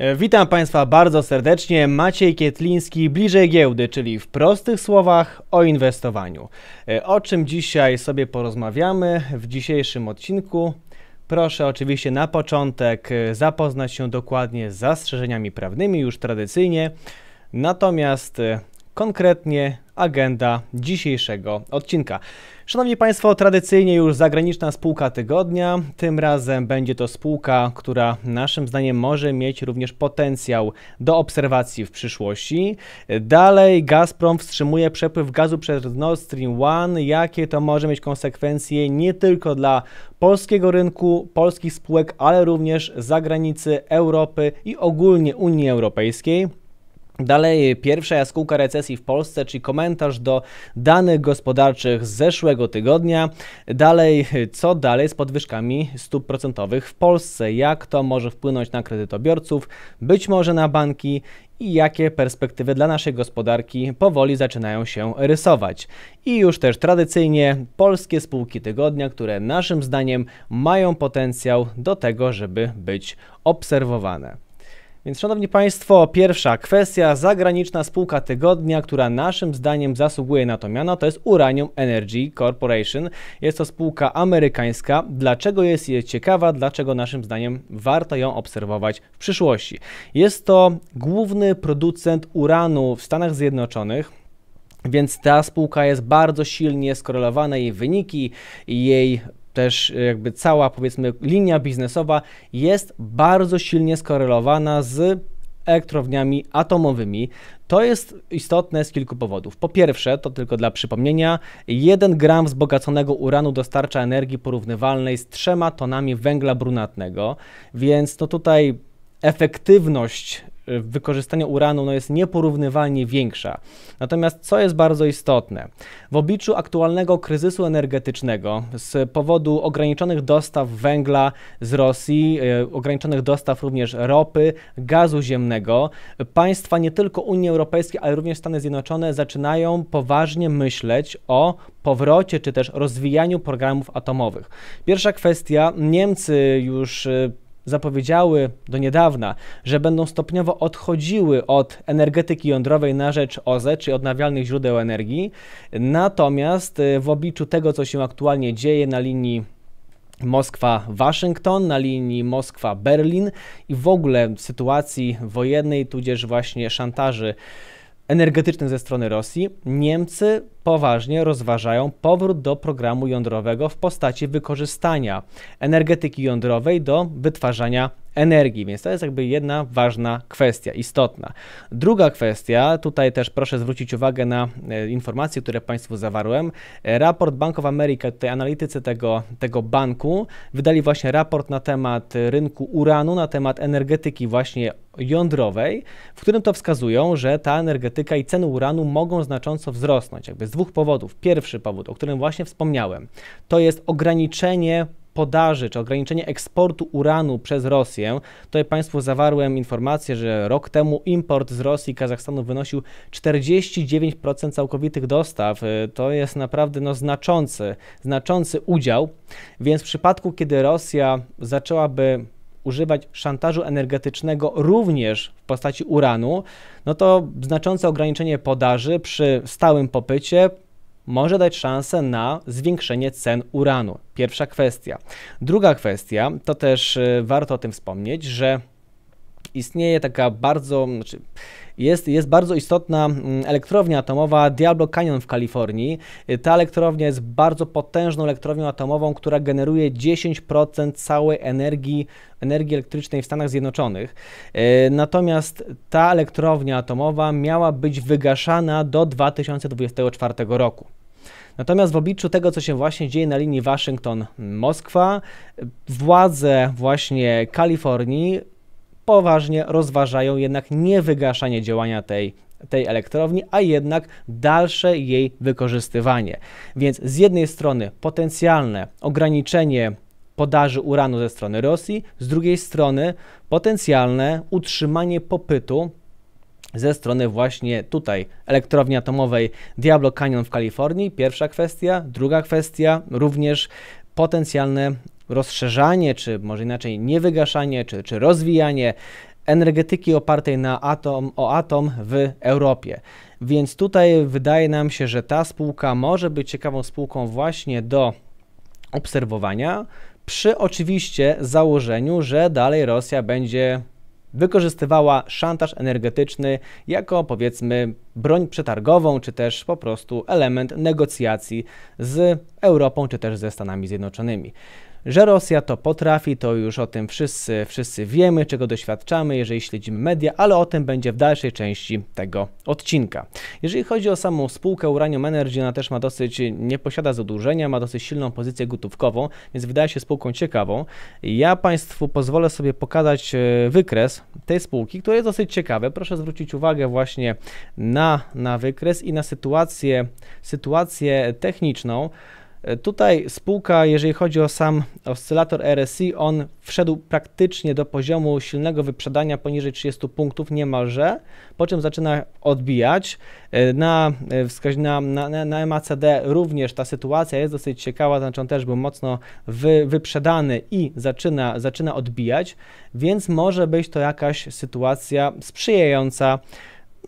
E, witam Państwa bardzo serdecznie, Maciej Kietliński, bliżej giełdy, czyli w prostych słowach o inwestowaniu. E, o czym dzisiaj sobie porozmawiamy w dzisiejszym odcinku? Proszę oczywiście na początek e, zapoznać się dokładnie z zastrzeżeniami prawnymi, już tradycyjnie. Natomiast konkretnie agenda dzisiejszego odcinka. Szanowni Państwo, tradycyjnie już zagraniczna spółka tygodnia. Tym razem będzie to spółka, która naszym zdaniem może mieć również potencjał do obserwacji w przyszłości. Dalej Gazprom wstrzymuje przepływ gazu przez Nord Stream 1. Jakie to może mieć konsekwencje nie tylko dla polskiego rynku, polskich spółek, ale również zagranicy Europy i ogólnie Unii Europejskiej. Dalej, pierwsza jaskółka recesji w Polsce, czyli komentarz do danych gospodarczych z zeszłego tygodnia. Dalej, co dalej z podwyżkami stóp procentowych w Polsce? Jak to może wpłynąć na kredytobiorców, być może na banki i jakie perspektywy dla naszej gospodarki powoli zaczynają się rysować. I już też tradycyjnie polskie spółki tygodnia, które naszym zdaniem mają potencjał do tego, żeby być obserwowane. Więc szanowni Państwo, pierwsza kwestia, zagraniczna spółka tygodnia, która naszym zdaniem zasługuje na to miano, to jest Uranium Energy Corporation. Jest to spółka amerykańska. Dlaczego jest jej ciekawa? Dlaczego naszym zdaniem warto ją obserwować w przyszłości? Jest to główny producent uranu w Stanach Zjednoczonych. Więc ta spółka jest bardzo silnie skorelowana, jej wyniki, jej też e, jakby cała powiedzmy linia biznesowa jest bardzo silnie skorelowana z elektrowniami atomowymi. To jest istotne z kilku powodów. Po pierwsze, to tylko dla przypomnienia, 1 gram wzbogaconego uranu dostarcza energii porównywalnej z 3 tonami węgla brunatnego, więc to tutaj efektywność wykorzystania uranu no, jest nieporównywalnie większa. Natomiast co jest bardzo istotne, w obliczu aktualnego kryzysu energetycznego z powodu ograniczonych dostaw węgla z Rosji, e, ograniczonych dostaw również ropy, gazu ziemnego, państwa nie tylko Unii Europejskiej, ale również Stany Zjednoczone zaczynają poważnie myśleć o powrocie czy też rozwijaniu programów atomowych. Pierwsza kwestia, Niemcy już e, zapowiedziały do niedawna, że będą stopniowo odchodziły od energetyki jądrowej na rzecz OZE, czy odnawialnych źródeł energii. Natomiast y, w obliczu tego, co się aktualnie dzieje na linii Moskwa-Waszyngton, na linii Moskwa-Berlin i w ogóle sytuacji wojennej, tudzież właśnie szantaży energetyczny ze strony Rosji, Niemcy poważnie rozważają powrót do programu jądrowego w postaci wykorzystania energetyki jądrowej do wytwarzania energii, więc to jest jakby jedna ważna kwestia, istotna. Druga kwestia, tutaj też proszę zwrócić uwagę na e, informacje, które Państwu zawarłem. E, raport Bank of America, tutaj analitycy tego, tego banku, wydali właśnie raport na temat rynku uranu, na temat energetyki właśnie jądrowej, w którym to wskazują, że ta energetyka i ceny uranu mogą znacząco wzrosnąć, jakby z dwóch powodów. Pierwszy powód, o którym właśnie wspomniałem, to jest ograniczenie podaży czy ograniczenie eksportu uranu przez Rosję. Tutaj Państwu zawarłem informację, że rok temu import z Rosji i Kazachstanu wynosił 49% całkowitych dostaw. To jest naprawdę no, znaczący, znaczący udział. Więc w przypadku, kiedy Rosja zaczęłaby używać szantażu energetycznego również w postaci uranu, no to znaczące ograniczenie podaży przy stałym popycie może dać szansę na zwiększenie cen uranu. Pierwsza kwestia. Druga kwestia, to też y, warto o tym wspomnieć, że istnieje taka bardzo, znaczy jest, jest bardzo istotna mm, elektrownia atomowa Diablo Canyon w Kalifornii. Ta elektrownia jest bardzo potężną elektrownią atomową, która generuje 10% całej energii, energii elektrycznej w Stanach Zjednoczonych. E, natomiast ta elektrownia atomowa miała być wygaszana do 2024 roku. Natomiast w obliczu tego, co się właśnie dzieje na linii Waszyngton-Moskwa, władze właśnie Kalifornii poważnie rozważają jednak niewygaszanie działania tej tej elektrowni, a jednak dalsze jej wykorzystywanie. Więc z jednej strony potencjalne ograniczenie podaży uranu ze strony Rosji, z drugiej strony potencjalne utrzymanie popytu ze strony właśnie tutaj elektrowni atomowej Diablo Canyon w Kalifornii. Pierwsza kwestia. Druga kwestia, również potencjalne rozszerzanie, czy może inaczej niewygaszanie, czy, czy rozwijanie energetyki opartej na atom, o atom w Europie. Więc tutaj wydaje nam się, że ta spółka może być ciekawą spółką właśnie do obserwowania, przy oczywiście założeniu, że dalej Rosja będzie wykorzystywała szantaż energetyczny jako powiedzmy broń przetargową, czy też po prostu element negocjacji z Europą, czy też ze Stanami Zjednoczonymi. Że Rosja to potrafi, to już o tym wszyscy, wszyscy wiemy, czego doświadczamy, jeżeli śledzimy media, ale o tym będzie w dalszej części tego odcinka. Jeżeli chodzi o samą spółkę Uranium Energy, ona też ma dosyć, nie posiada zadłużenia, ma dosyć silną pozycję gotówkową, więc wydaje się spółką ciekawą. Ja Państwu pozwolę sobie pokazać e, wykres tej spółki, który jest dosyć ciekawy. Proszę zwrócić uwagę właśnie na, na wykres i na sytuację, sytuację techniczną. E, tutaj spółka, jeżeli chodzi o sam oscylator RSI, on wszedł praktycznie do poziomu silnego wyprzedania poniżej 30 punktów niemalże, po czym zaczyna odbijać. E, e, na, na, na, na MACD również ta sytuacja jest dosyć ciekawa, znaczy on też był mocno wy, wyprzedany i zaczyna, zaczyna odbijać, więc może być to jakaś sytuacja sprzyjająca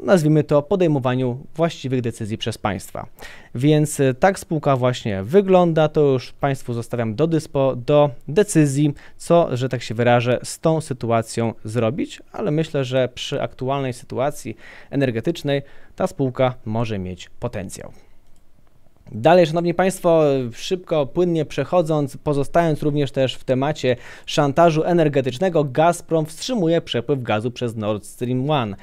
nazwijmy to, podejmowaniu właściwych decyzji przez państwa. Więc e, tak spółka właśnie wygląda, to już państwu zostawiam do dyspo, do decyzji, co, że tak się wyrażę, z tą sytuacją zrobić, ale myślę, że przy aktualnej sytuacji energetycznej ta spółka może mieć potencjał. Dalej, Szanowni Państwo, szybko, płynnie przechodząc, pozostając również też w temacie szantażu energetycznego, Gazprom wstrzymuje przepływ gazu przez Nord Stream 1.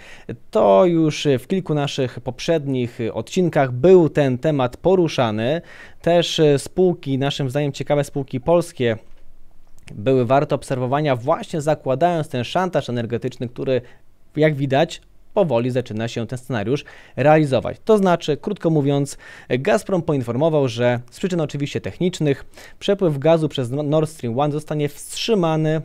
To już w kilku naszych poprzednich odcinkach był ten temat poruszany. Też spółki, naszym zdaniem ciekawe spółki polskie, były warte obserwowania właśnie zakładając ten szantaż energetyczny, który jak widać, powoli zaczyna się ten scenariusz realizować. To znaczy, krótko mówiąc, Gazprom poinformował, że z przyczyn oczywiście technicznych przepływ gazu przez Nord Stream 1 zostanie wstrzymany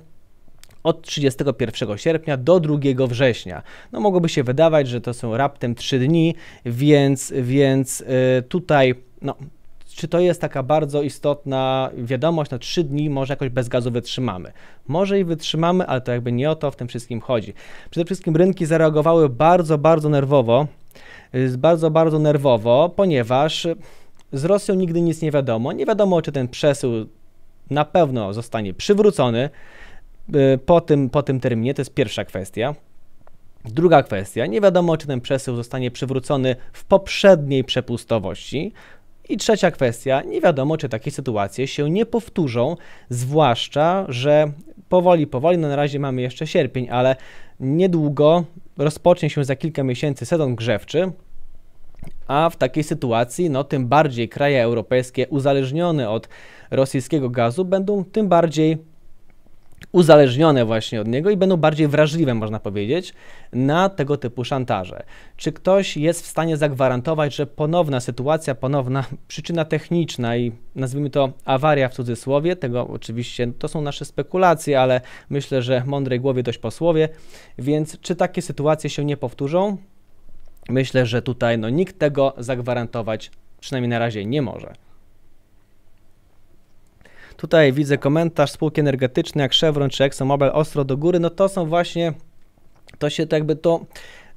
od 31 sierpnia do 2 września. No mogłoby się wydawać, że to są raptem 3 dni, więc, więc y, tutaj no, czy to jest taka bardzo istotna wiadomość, na no trzy dni może jakoś bez gazu wytrzymamy. Może i wytrzymamy, ale to jakby nie o to w tym wszystkim chodzi. Przede wszystkim rynki zareagowały bardzo, bardzo nerwowo, bardzo, bardzo nerwowo, ponieważ z Rosją nigdy nic nie wiadomo. Nie wiadomo, czy ten przesył na pewno zostanie przywrócony y, po tym, po tym terminie, to jest pierwsza kwestia. Druga kwestia, nie wiadomo, czy ten przesył zostanie przywrócony w poprzedniej przepustowości, i trzecia kwestia, nie wiadomo, czy takie sytuacje się nie powtórzą, zwłaszcza, że powoli, powoli, no na razie mamy jeszcze sierpień, ale niedługo rozpocznie się za kilka miesięcy sezon grzewczy, a w takiej sytuacji, no tym bardziej kraje europejskie uzależnione od rosyjskiego gazu będą tym bardziej uzależnione właśnie od niego i będą bardziej wrażliwe, można powiedzieć, na tego typu szantaże. Czy ktoś jest w stanie zagwarantować, że ponowna sytuacja, ponowna przyczyna techniczna i nazwijmy to awaria w cudzysłowie, tego oczywiście to są nasze spekulacje, ale myślę, że mądrej głowie dość posłowie, więc czy takie sytuacje się nie powtórzą? Myślę, że tutaj no, nikt tego zagwarantować przynajmniej na razie nie może. Tutaj widzę komentarz spółki energetyczne jak Chevron czy ExxonMobil ostro do góry, no to są właśnie, to się tak jakby to...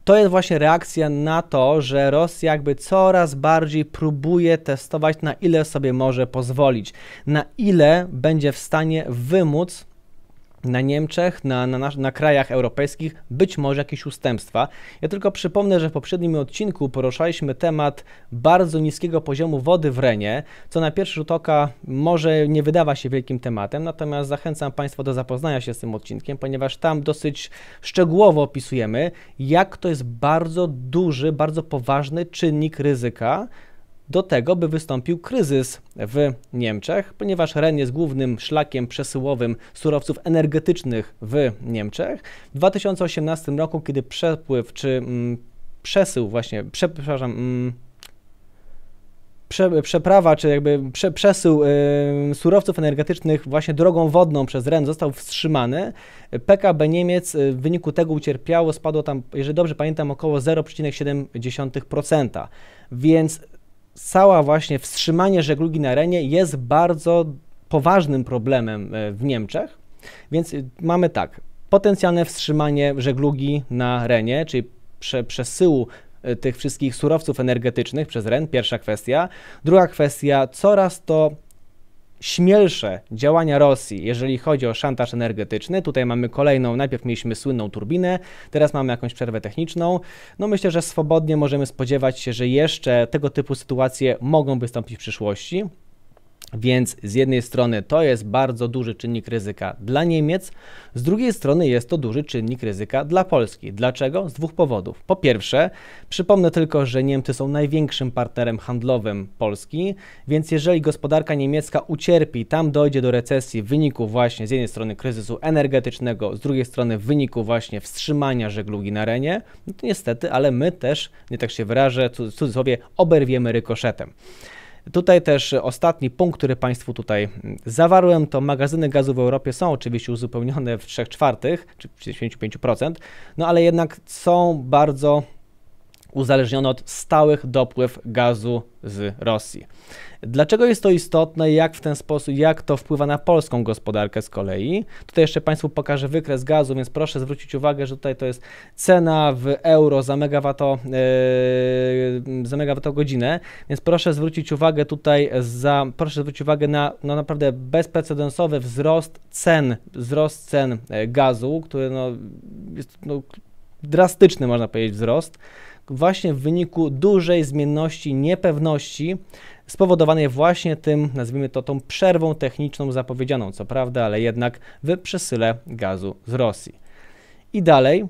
To jest właśnie reakcja na to, że Rosja jakby coraz bardziej próbuje testować, na ile sobie może pozwolić, na ile będzie w stanie wymóc na Niemczech, na, na, na, krajach europejskich być może jakieś ustępstwa. Ja tylko przypomnę, że w poprzednim odcinku poruszaliśmy temat bardzo niskiego poziomu wody w Renie, co na pierwszy rzut oka może nie wydawa się wielkim tematem, natomiast zachęcam Państwa do zapoznania się z tym odcinkiem, ponieważ tam dosyć szczegółowo opisujemy, jak to jest bardzo duży, bardzo poważny czynnik ryzyka, do tego, by wystąpił kryzys w Niemczech, ponieważ REN jest głównym szlakiem przesyłowym surowców energetycznych w Niemczech. W 2018 roku, kiedy przepływ czy mm, przesył właśnie, prze, przepraszam, mm, przeprawa, czy jakby prze, przesył y, surowców energetycznych właśnie drogą wodną przez REN został wstrzymany. PKB Niemiec y, w wyniku tego ucierpiało, spadło tam, jeżeli dobrze pamiętam, około 0,7%. Więc cała właśnie wstrzymanie żeglugi na Renie jest bardzo poważnym problemem e, w Niemczech. Więc y, mamy tak, potencjalne wstrzymanie żeglugi na Renie, czyli prze, przesyłu e, tych wszystkich surowców energetycznych przez REN, pierwsza kwestia. Druga kwestia, coraz to śmielsze działania Rosji, jeżeli chodzi o szantaż energetyczny. Tutaj mamy kolejną, najpierw mieliśmy słynną turbinę, teraz mamy jakąś przerwę techniczną. No myślę, że swobodnie możemy spodziewać się, że jeszcze tego typu sytuacje mogą wystąpić w przyszłości. Więc z jednej strony to jest bardzo duży czynnik ryzyka dla Niemiec, z drugiej strony jest to duży czynnik ryzyka dla Polski. Dlaczego? Z dwóch powodów. Po pierwsze, przypomnę tylko, że Niemcy są największym partnerem handlowym Polski, więc jeżeli gospodarka niemiecka ucierpi, tam dojdzie do recesji w wyniku właśnie z jednej strony kryzysu energetycznego, z drugiej strony w wyniku właśnie wstrzymania żeglugi na renie, no to niestety, ale my też, nie tak się wyrażę, w cudzysłowie, oberwiemy rykoszetem. Tutaj też ostatni punkt, który Państwu tutaj zawarłem, to magazyny gazu w Europie są oczywiście uzupełnione w 3 czwartych, czy 55%, no ale jednak są bardzo uzależnione od stałych dopływ gazu z Rosji. Dlaczego jest to istotne, jak w ten sposób, jak to wpływa na polską gospodarkę z kolei? Tutaj jeszcze Państwu pokażę wykres gazu, więc proszę zwrócić uwagę, że tutaj to jest cena w euro za, megawato, yy, za megawattogodzinę, więc proszę zwrócić uwagę tutaj za, proszę zwrócić uwagę na no naprawdę bezprecedensowy wzrost cen, wzrost cen e, gazu, który no, jest no, drastyczny można powiedzieć wzrost właśnie w wyniku dużej zmienności, niepewności spowodowanej właśnie tym, nazwijmy to tą przerwą techniczną zapowiedzianą, co prawda, ale jednak w przesyle gazu z Rosji. I dalej,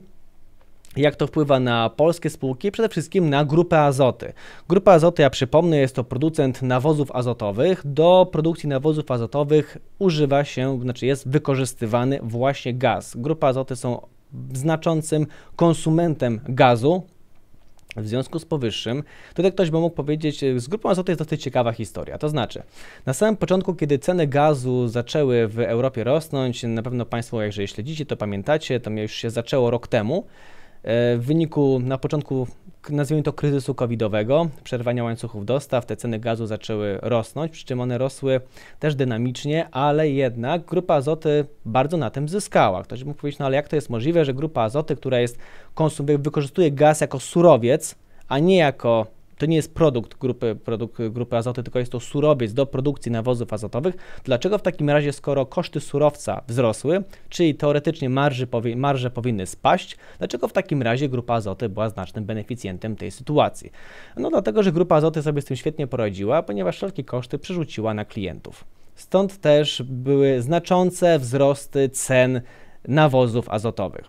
jak to wpływa na polskie spółki, przede wszystkim na grupę Azoty. Grupa Azoty, ja przypomnę, jest to producent nawozów azotowych. Do produkcji nawozów azotowych używa się, znaczy jest wykorzystywany właśnie gaz. Grupa Azoty są znaczącym konsumentem gazu, w związku z powyższym, tutaj ktoś by mógł powiedzieć, z grupą azotu jest dosyć ciekawa historia. To znaczy, na samym początku, kiedy ceny gazu zaczęły w Europie rosnąć, na pewno Państwo, jeżeli śledzicie, to pamiętacie, to już się zaczęło rok temu. E, w wyniku na początku nazwijmy to kryzysu covidowego, przerwania łańcuchów dostaw, te ceny gazu zaczęły rosnąć, przy czym one rosły też dynamicznie, ale jednak grupa azoty bardzo na tym zyskała. Ktoś mógł powiedzieć, no ale jak to jest możliwe, że grupa azoty, która jest konsum wykorzystuje gaz jako surowiec, a nie jako to nie jest produkt grupy, produkt grupy azoty, tylko jest to surowiec do produkcji nawozów azotowych. Dlaczego w takim razie, skoro koszty surowca wzrosły, czyli teoretycznie marże powi marże powinny spaść, dlaczego w takim razie grupa azoty była znacznym beneficjentem tej sytuacji? No dlatego, że grupa azoty sobie z tym świetnie poradziła, ponieważ wszelkie koszty przerzuciła na klientów. Stąd też były znaczące wzrosty cen nawozów azotowych.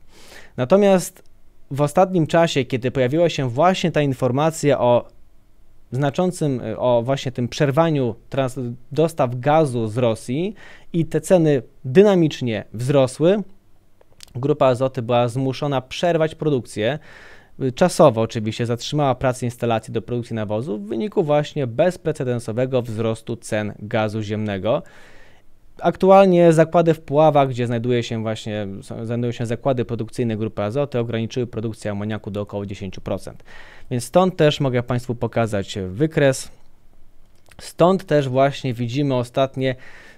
Natomiast w ostatnim czasie, kiedy pojawiła się właśnie ta informacja o znaczącym e, o właśnie tym przerwaniu dostaw gazu z Rosji i te ceny dynamicznie wzrosły. Grupa Azoty była zmuszona przerwać produkcję. E, czasowo oczywiście zatrzymała pracę instalacji do produkcji nawozów w wyniku właśnie bezprecedensowego wzrostu cen gazu ziemnego. Aktualnie zakłady w Puławach, gdzie znajduje się właśnie, znajdują się zakłady produkcyjne Grupy Azoty, ograniczyły produkcję amoniaku do około 10%. Więc stąd też mogę Państwu pokazać wykres. Stąd też właśnie widzimy ostatnie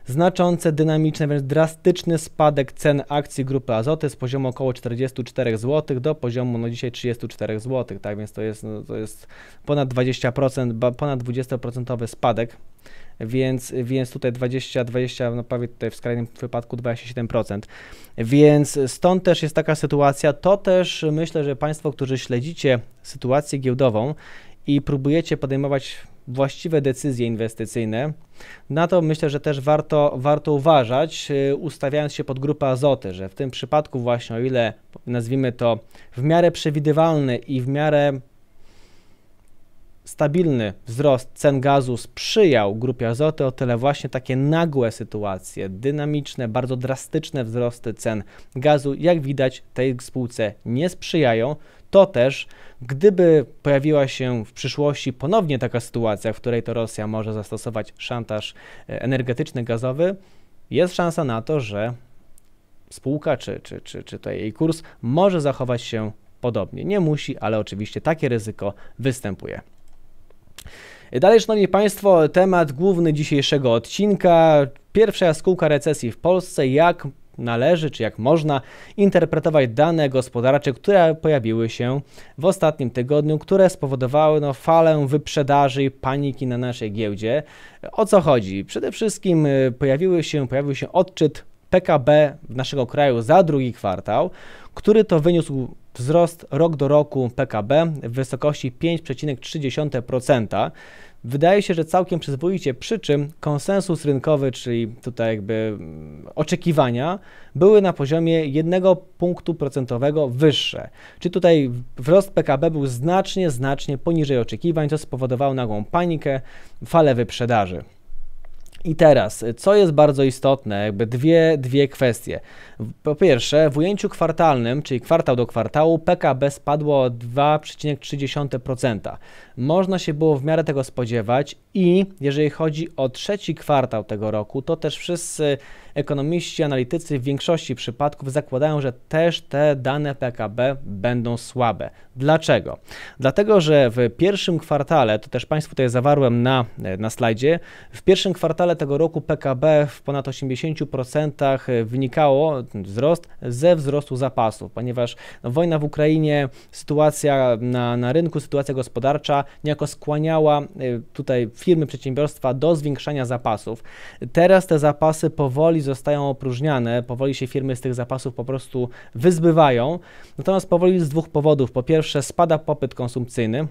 znaczące, dynamiczne, więc drastyczny spadek cen akcji Grupy Azoty z poziomu około 44 zł do poziomu no dzisiaj 34 zł, tak więc to jest, no, to jest ponad 20%, ponad 20% spadek więc, więc tutaj 20, 20, no prawie tutaj w skrajnym wypadku 27%. Więc stąd też jest taka sytuacja, to też myślę, że Państwo, którzy śledzicie sytuację giełdową i próbujecie podejmować właściwe decyzje inwestycyjne, na to myślę, że też warto, warto uważać, y, ustawiając się pod grupę azoty, że w tym przypadku właśnie o ile nazwijmy to w miarę przewidywalny i w miarę stabilny wzrost cen gazu sprzyjał grupie azoty, o tyle właśnie takie nagłe sytuacje, dynamiczne, bardzo drastyczne wzrosty cen gazu, jak widać, tej spółce nie sprzyjają. To też, gdyby pojawiła się w przyszłości ponownie taka sytuacja, w której to Rosja może zastosować szantaż e, energetyczny, gazowy, jest szansa na to, że spółka czy, czy, czy, czy to jej kurs może zachować się podobnie. Nie musi, ale oczywiście takie ryzyko występuje. Dalej, Szanowni Państwo, temat główny dzisiejszego odcinka. Pierwsza jaskółka recesji w Polsce. Jak należy, czy jak można interpretować dane gospodarcze, które pojawiły się w ostatnim tygodniu, które spowodowały no, falę wyprzedaży i paniki na naszej giełdzie. O co chodzi? Przede wszystkim y, pojawiły się, pojawił się odczyt PKB naszego kraju za drugi kwartał, który to wyniósł Wzrost rok do roku PKB w wysokości 5,3%. Wydaje się, że całkiem przyzwoicie, przy czym konsensus rynkowy, czyli tutaj jakby mm, oczekiwania, były na poziomie 1 punktu procentowego wyższe. Czyli tutaj wzrost PKB był znacznie, znacznie poniżej oczekiwań, co spowodowało nagłą panikę, falę wyprzedaży. I teraz, co jest bardzo istotne, jakby dwie, dwie kwestie. Po pierwsze, w ujęciu kwartalnym, czyli kwartał do kwartału, PKB spadło o 2,3%. Można się było w miarę tego spodziewać i jeżeli chodzi o trzeci kwartał tego roku, to też wszyscy ekonomiści, analitycy w większości przypadków zakładają, że też te dane PKB będą słabe. Dlaczego? Dlatego, że w pierwszym kwartale, to też Państwu tutaj zawarłem na, na slajdzie, w pierwszym kwartale tego roku PKB w ponad 80% wynikało, ten wzrost ze wzrostu zapasów, ponieważ no, wojna w Ukrainie, sytuacja na, na rynku, sytuacja gospodarcza niejako skłaniała y, tutaj firmy, przedsiębiorstwa do zwiększania zapasów. Teraz te zapasy powoli zostają opróżniane, powoli się firmy z tych zapasów po prostu wyzbywają, natomiast powoli z dwóch powodów. Po pierwsze spada popyt konsumpcyjny,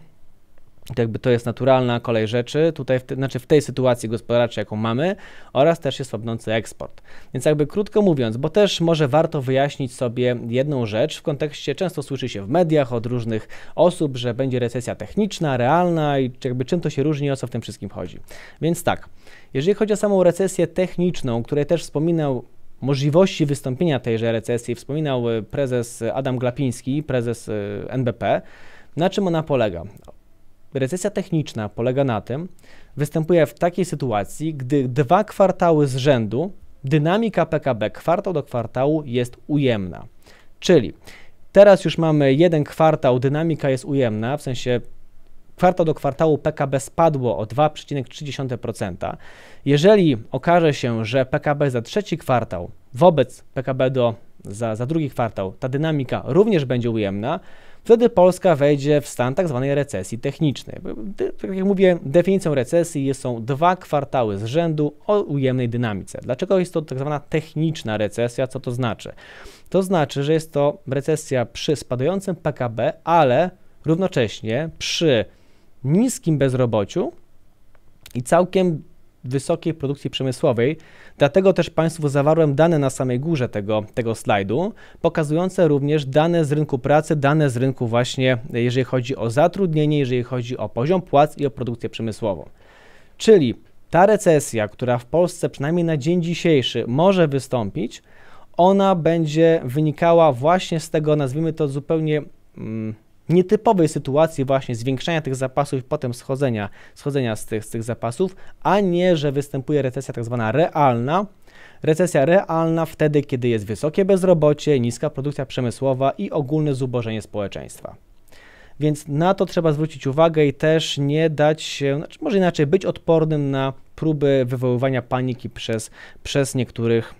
to jakby to jest naturalna kolej rzeczy, tutaj, w te, znaczy w tej sytuacji gospodarczej, jaką mamy, oraz też jest słabnący eksport. Więc jakby krótko mówiąc, bo też może warto wyjaśnić sobie jedną rzecz w kontekście, często słyszy się w mediach od różnych osób, że będzie recesja techniczna, realna i jakby czym to się różni, o co w tym wszystkim chodzi. Więc tak, jeżeli chodzi o samą recesję techniczną, której też wspominał możliwości wystąpienia tejże recesji, wspominał y, prezes Adam Glapiński, prezes y, NBP, na czym ona polega? Recesja techniczna polega na tym, występuje w takiej sytuacji, gdy dwa kwartały z rzędu dynamika PKB kwartał do kwartału jest ujemna. Czyli teraz już mamy jeden kwartał, dynamika jest ujemna, w sensie kwartał do kwartału PKB spadło o 2,3%. Jeżeli okaże się, że PKB za trzeci kwartał wobec PKB do, za, za drugi kwartał ta dynamika również będzie ujemna, Wtedy Polska wejdzie w stan tak zwanej recesji technicznej. Tak jak mówię, definicją recesji są dwa kwartały z rzędu o ujemnej dynamice. Dlaczego jest to tak zwana techniczna recesja? Co to znaczy? To znaczy, że jest to recesja przy spadającym PKB, ale równocześnie przy niskim bezrobociu i całkiem wysokiej produkcji przemysłowej. Dlatego też Państwu zawarłem dane na samej górze tego, tego slajdu, pokazujące również dane z rynku pracy, dane z rynku właśnie, jeżeli chodzi o zatrudnienie, jeżeli chodzi o poziom płac i o produkcję przemysłową. Czyli ta recesja, która w Polsce przynajmniej na dzień dzisiejszy może wystąpić, ona będzie wynikała właśnie z tego, nazwijmy to zupełnie... Mm, nietypowej sytuacji właśnie zwiększania tych zapasów i potem schodzenia, schodzenia z, tych, z tych zapasów, a nie, że występuje recesja tak zwana realna, Recesja realna wtedy, kiedy jest wysokie bezrobocie, niska produkcja przemysłowa i ogólne zubożenie społeczeństwa. Więc na to trzeba zwrócić uwagę i też nie dać się, znaczy może inaczej, być odpornym na próby wywoływania paniki przez, przez niektórych,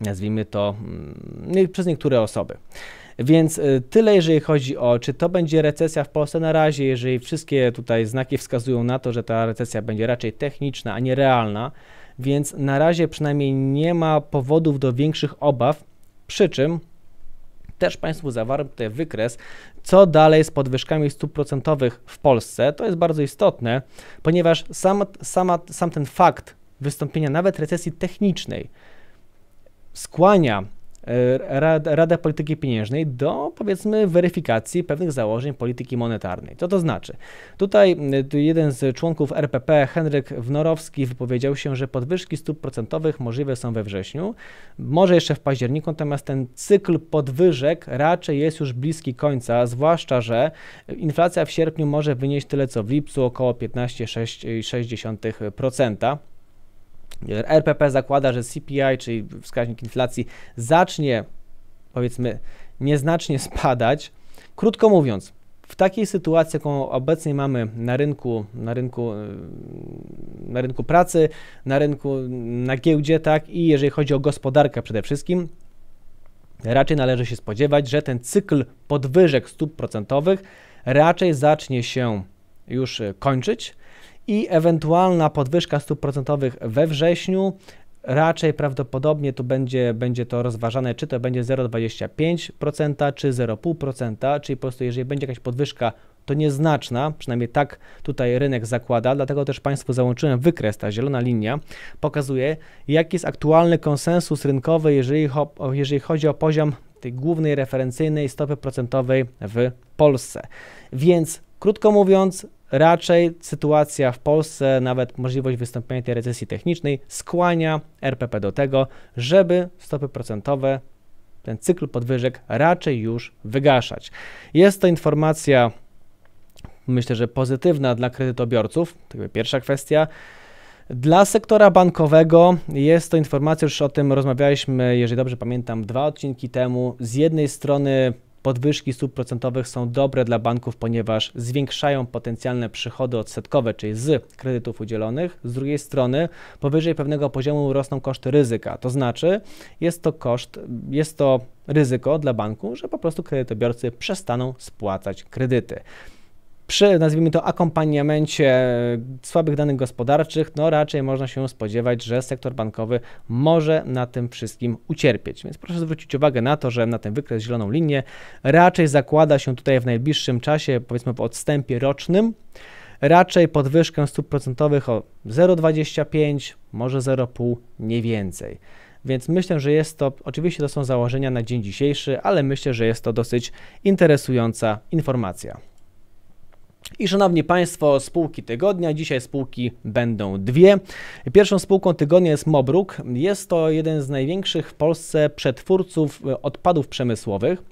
nazwijmy to, mm, przez niektóre osoby. Więc y, tyle, jeżeli chodzi o, czy to będzie recesja w Polsce na razie, jeżeli wszystkie tutaj znaki wskazują na to, że ta recesja będzie raczej techniczna, a nie realna, więc na razie przynajmniej nie ma powodów do większych obaw, przy czym też Państwu zawarłem tutaj wykres, co dalej z podwyżkami stóp procentowych w Polsce. To jest bardzo istotne, ponieważ sam, sama, sam ten fakt wystąpienia nawet recesji technicznej skłania E, Rada Polityki Pieniężnej do powiedzmy weryfikacji pewnych założeń polityki monetarnej. Co to znaczy? Tutaj jeden z członków RPP, Henryk Wnorowski, wypowiedział się, że podwyżki stóp procentowych możliwe są we wrześniu, może jeszcze w październiku, natomiast ten cykl podwyżek raczej jest już bliski końca, zwłaszcza, że inflacja w sierpniu może wynieść tyle co w lipcu, około 15,6%. RPP zakłada, że CPI, czyli wskaźnik inflacji, zacznie powiedzmy nieznacznie spadać. Krótko mówiąc, w takiej sytuacji, jaką obecnie mamy na rynku, na rynku, na rynku pracy, na rynku, na giełdzie, tak, i jeżeli chodzi o gospodarkę przede wszystkim, raczej należy się spodziewać, że ten cykl podwyżek stóp procentowych raczej zacznie się już kończyć i ewentualna podwyżka stóp procentowych we wrześniu. Raczej prawdopodobnie tu będzie, będzie to rozważane, czy to będzie 0,25%, czy 0,5%, czyli po prostu jeżeli będzie jakaś podwyżka to nieznaczna, przynajmniej tak tutaj rynek zakłada, dlatego też Państwu załączyłem wykres, ta zielona linia pokazuje, jaki jest aktualny konsensus rynkowy, jeżeli, jeżeli chodzi o poziom tej głównej referencyjnej stopy procentowej w Polsce. Więc krótko mówiąc, raczej sytuacja w Polsce, nawet możliwość wystąpienia tej recesji technicznej skłania RPP do tego, żeby stopy procentowe, ten cykl podwyżek raczej już wygaszać. Jest to informacja, myślę, że pozytywna dla kredytobiorców, to pierwsza kwestia. Dla sektora bankowego jest to informacja, już o tym rozmawialiśmy, jeżeli dobrze pamiętam, dwa odcinki temu. Z jednej strony Podwyżki stóp procentowych są dobre dla banków, ponieważ zwiększają potencjalne przychody odsetkowe, czyli z kredytów udzielonych. Z drugiej strony, powyżej pewnego poziomu rosną koszty ryzyka, to znaczy jest to koszt, jest to ryzyko dla banku, że po prostu kredytobiorcy przestaną spłacać kredyty przy, nazwijmy to, akompaniamencie słabych danych gospodarczych, no raczej można się spodziewać, że sektor bankowy może na tym wszystkim ucierpieć. Więc proszę zwrócić uwagę na to, że na ten wykres zieloną linię raczej zakłada się tutaj w najbliższym czasie, powiedzmy po odstępie rocznym, raczej podwyżkę stóp procentowych o 0,25, może 0,5, nie więcej. Więc myślę, że jest to, oczywiście to są założenia na dzień dzisiejszy, ale myślę, że jest to dosyć interesująca informacja. I szanowni Państwo, spółki tygodnia. Dzisiaj spółki będą dwie. Pierwszą spółką tygodnia jest Mobruk. Jest to jeden z największych w Polsce przetwórców e, odpadów przemysłowych.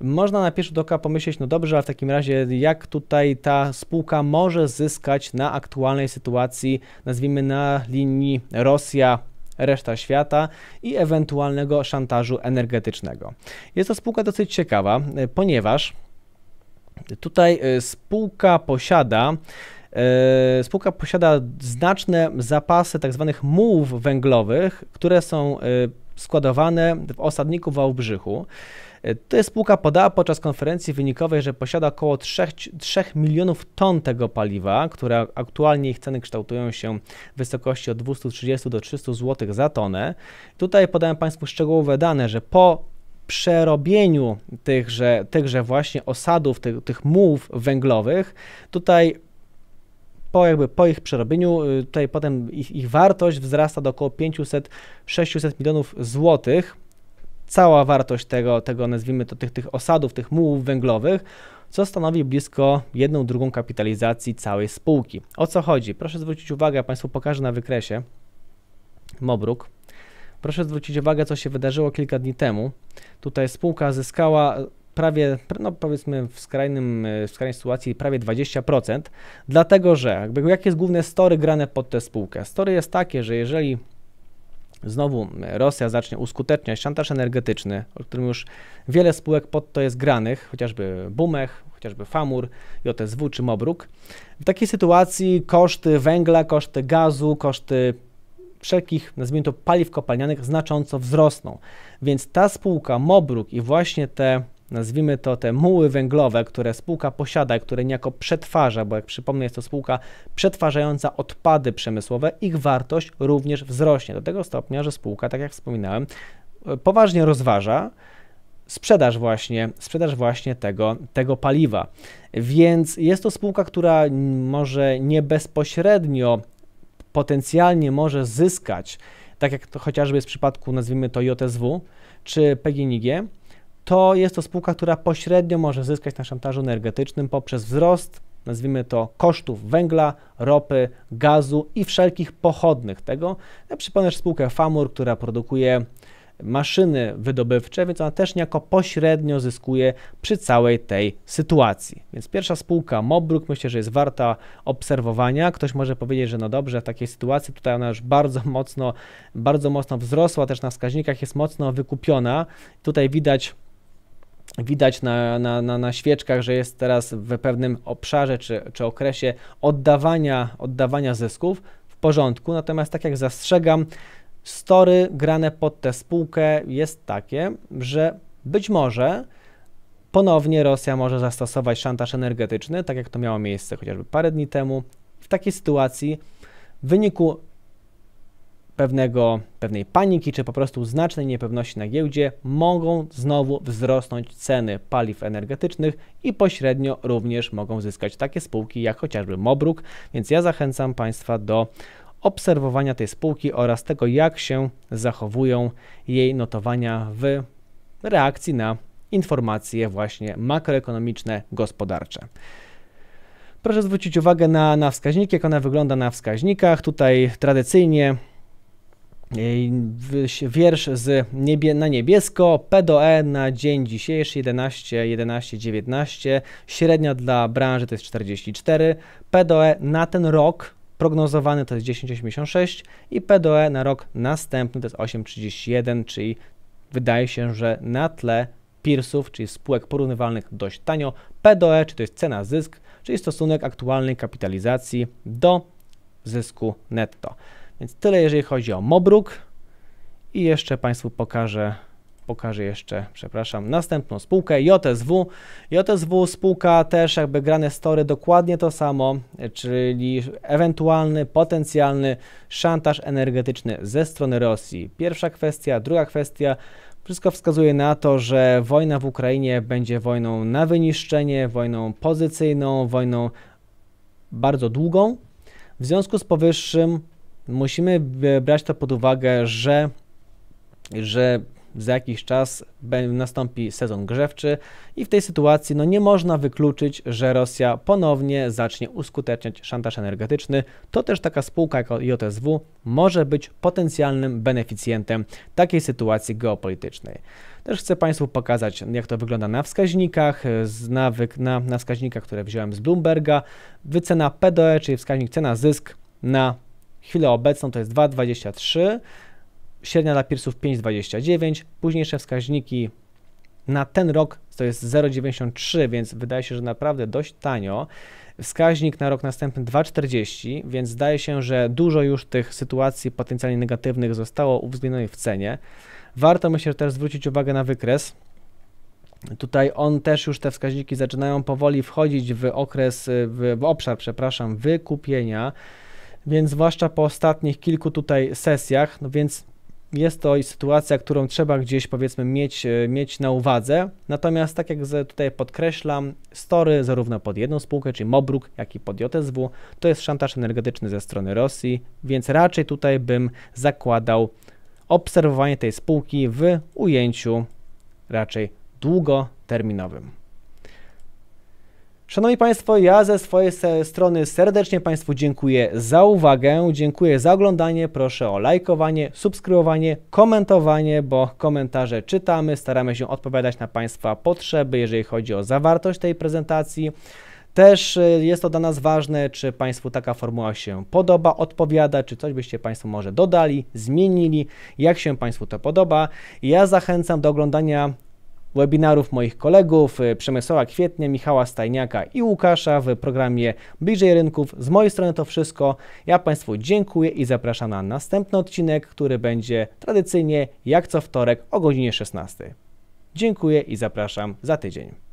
Można na pierwszy rzut oka pomyśleć, no dobrze, a w takim razie jak tutaj ta spółka może zyskać na aktualnej sytuacji, nazwijmy na linii Rosja, reszta świata i ewentualnego szantażu energetycznego. Jest to spółka dosyć ciekawa, e, ponieważ Tutaj e, spółka posiada e, Spółka posiada znaczne zapasy tzw. Tak mułów węglowych, które są e, składowane w osadniku Wałbrzychu. To jest spółka podała podczas konferencji wynikowej, że posiada około 3, 3 milionów ton tego paliwa, które aktualnie ich ceny kształtują się w wysokości od 230 do 300 zł za tonę. Tutaj podałem Państwu szczegółowe dane, że po przerobieniu tychże, tychże właśnie osadów, tych, tych mułów węglowych, tutaj po, jakby po ich przerobieniu, y, tutaj potem ich, ich wartość wzrasta do około 500-600 milionów złotych. Cała wartość tego, tego nazwijmy to, tych, tych osadów, tych mułów węglowych, co stanowi blisko jedną drugą kapitalizacji całej spółki. O co chodzi? Proszę zwrócić uwagę, ja Państwu pokażę na wykresie Mobruk. Proszę zwrócić uwagę, co się wydarzyło kilka dni temu. Tutaj spółka zyskała prawie, no powiedzmy w, skrajnym, e, w skrajnej sytuacji prawie 20%, dlatego że jakby jakie jest główne story grane pod tę spółkę? Story jest takie, że jeżeli znowu Rosja zacznie uskuteczniać szantaż energetyczny, o którym już wiele spółek pod to jest granych, chociażby Bumech, chociażby Famur, JSW czy Mobruk. W takiej sytuacji koszty węgla, koszty gazu, koszty wszelkich, nazwijmy to, paliw kopalnianych znacząco wzrosną. Więc ta spółka Mobruk i właśnie te nazwijmy to te muły węglowe, które spółka posiada i które niejako przetwarza, bo jak przypomnę, jest to spółka przetwarzająca odpady przemysłowe, ich wartość również wzrośnie do tego stopnia, że spółka, tak jak wspominałem, e, poważnie rozważa sprzedaż właśnie, sprzedaż właśnie tego, tego paliwa. Więc jest to spółka, która może nie bezpośrednio potencjalnie może zyskać, tak jak to chociażby jest w przypadku, nazwijmy to JSW czy PGNiG, to jest to spółka, która pośrednio może zyskać na szantażu energetycznym poprzez wzrost, nazwijmy to, kosztów węgla, ropy, gazu i wszelkich pochodnych tego. Ja przypomnę spółkę FAMUR, która produkuje maszyny wydobywcze, więc ona też niejako pośrednio zyskuje przy całej tej sytuacji. Więc pierwsza spółka Mobruk myślę, że jest warta obserwowania. Ktoś może powiedzieć, że no dobrze, w takiej sytuacji tutaj ona już bardzo mocno, bardzo mocno wzrosła, też na wskaźnikach jest mocno wykupiona. Tutaj widać widać na, na, na, na, świeczkach, że jest teraz w pewnym obszarze czy, czy okresie oddawania, oddawania zysków w porządku. Natomiast tak jak zastrzegam, story grane pod tę spółkę jest takie, że być może ponownie Rosja może zastosować szantaż energetyczny, tak jak to miało miejsce chociażby parę dni temu. W takiej sytuacji w wyniku pewnego, pewnej paniki czy po prostu znacznej niepewności na giełdzie mogą znowu wzrosnąć ceny paliw energetycznych i pośrednio również mogą zyskać takie spółki jak chociażby Mobruk, więc ja zachęcam Państwa do obserwowania tej spółki oraz tego, jak się zachowują jej notowania w reakcji na informacje właśnie makroekonomiczne, gospodarcze. Proszę zwrócić uwagę na, na wskaźniki, jak ona wygląda na wskaźnikach. Tutaj tradycyjnie wiersz z niebie, na niebiesko, P do E na dzień dzisiejszy 11, 11, 19, średnia dla branży to jest 44, P do E na ten rok prognozowany to jest 10,86 i PDE na rok następny to jest 8,31, czyli wydaje się, że na tle PIRS-ów, czyli spółek porównywalnych dość tanio, PDE, czy to jest cena zysk, czyli stosunek aktualnej kapitalizacji do zysku netto. Więc tyle jeżeli chodzi o Mobruk i jeszcze Państwu pokażę pokażę jeszcze, przepraszam, następną spółkę JSW. JSW spółka też jakby grane story dokładnie to samo, czyli ewentualny potencjalny szantaż energetyczny ze strony Rosji. Pierwsza kwestia, druga kwestia wszystko wskazuje na to, że wojna w Ukrainie będzie wojną na wyniszczenie, wojną pozycyjną, wojną bardzo długą. W związku z powyższym musimy e, brać to pod uwagę, że, że za jakiś czas nastąpi sezon grzewczy i w tej sytuacji no, nie można wykluczyć, że Rosja ponownie zacznie uskuteczniać szantaż energetyczny. To też taka spółka jak JSW może być potencjalnym beneficjentem takiej sytuacji geopolitycznej. Też chcę Państwu pokazać, jak to wygląda na wskaźnikach, na, na, na wskaźnikach, które wziąłem z Bloomberga. Wycena PDE, czyli wskaźnik cena-zysk na chwilę obecną to jest 2,23 średnia dla piersów 5,29, późniejsze wskaźniki na ten rok to jest 0,93, więc wydaje się, że naprawdę dość tanio. Wskaźnik na rok następny 2,40, więc zdaje się, że dużo już tych sytuacji potencjalnie negatywnych zostało uwzględnionych w cenie. Warto myślę też zwrócić uwagę na wykres. Tutaj on też już te wskaźniki zaczynają powoli wchodzić w okres, w, w obszar, przepraszam, wykupienia, więc zwłaszcza po ostatnich kilku tutaj sesjach, no więc jest to sytuacja, którą trzeba gdzieś powiedzmy mieć, e, mieć na uwadze. Natomiast tak jak tutaj podkreślam, story zarówno pod jedną spółkę, czyli Mobruk, jak i pod JSW, to jest szantaż energetyczny ze strony Rosji, więc raczej tutaj bym zakładał obserwowanie tej spółki w ujęciu raczej długoterminowym. Szanowni Państwo, ja ze swojej strony serdecznie Państwu dziękuję za uwagę, dziękuję za oglądanie, proszę o lajkowanie, subskrybowanie, komentowanie, bo komentarze czytamy, staramy się odpowiadać na Państwa potrzeby, jeżeli chodzi o zawartość tej prezentacji. Też y, jest to dla nas ważne, czy Państwu taka formuła się podoba, odpowiada, czy coś byście Państwo może dodali, zmienili, jak się Państwu to podoba. Ja zachęcam do oglądania webinarów moich kolegów y, Przemysława Kwietnia, Michała Stajniaka i Łukasza w programie Bliżej Rynków. Z mojej strony to wszystko. Ja Państwu dziękuję i zapraszam na następny odcinek, który będzie tradycyjnie jak co wtorek o godzinie 16. Dziękuję i zapraszam za tydzień.